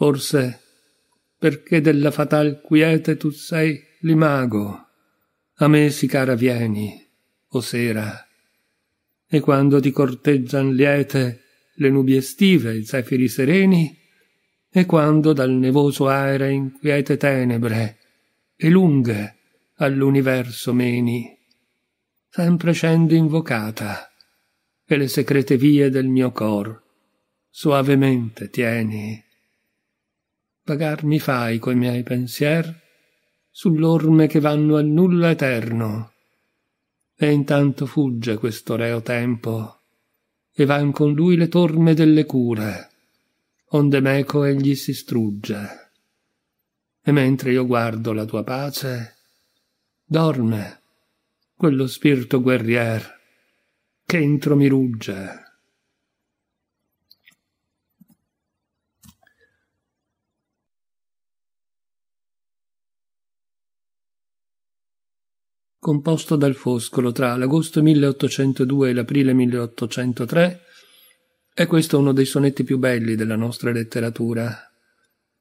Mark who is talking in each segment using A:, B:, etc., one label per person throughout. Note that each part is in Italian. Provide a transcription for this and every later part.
A: Forse perché della fatal quiete tu sei l'imago. A me si cara vieni, o sera. E quando ti corteggian liete le nubi estive, i zefiri sereni, e quando dal nevoso aere inquiete tenebre e lunghe all'universo meni, sempre scendi invocata, e le secrete vie del mio cor soavemente tieni pagarmi fai coi miei pensier sull'orme che vanno al nulla eterno. E intanto fugge questo reo tempo, e van con lui le torme delle cure, onde meco egli si strugge. E mentre io guardo la tua pace, dorme quello spirito guerrier che entro mi rugge. composto dal Foscolo tra l'agosto 1802 e l'aprile 1803, è questo uno dei sonetti più belli della nostra letteratura,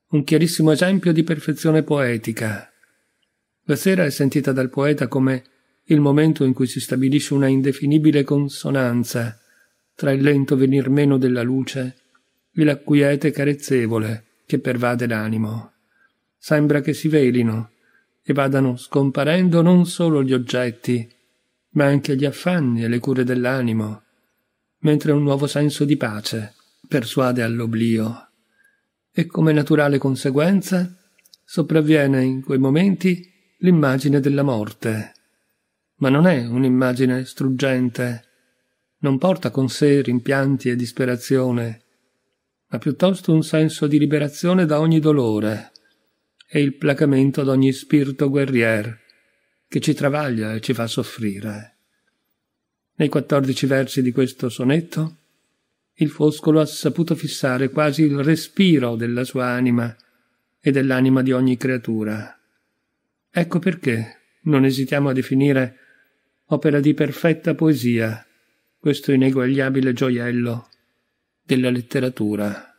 A: un chiarissimo esempio di perfezione poetica. La sera è sentita dal poeta come il momento in cui si stabilisce una indefinibile consonanza tra il lento venir meno della luce e la quiete carezzevole che pervade l'animo. Sembra che si velino, e vadano scomparendo non solo gli oggetti, ma anche gli affanni e le cure dell'animo, mentre un nuovo senso di pace persuade all'oblio. E come naturale conseguenza sopravviene in quei momenti l'immagine della morte. Ma non è un'immagine struggente, non porta con sé rimpianti e disperazione, ma piuttosto un senso di liberazione da ogni dolore, e il placamento d'ogni spirito guerrier che ci travaglia e ci fa soffrire. Nei quattordici versi di questo sonetto, il foscolo ha saputo fissare quasi il respiro della sua anima e dell'anima di ogni creatura. Ecco perché non esitiamo a definire opera di perfetta poesia questo ineguagliabile gioiello della letteratura.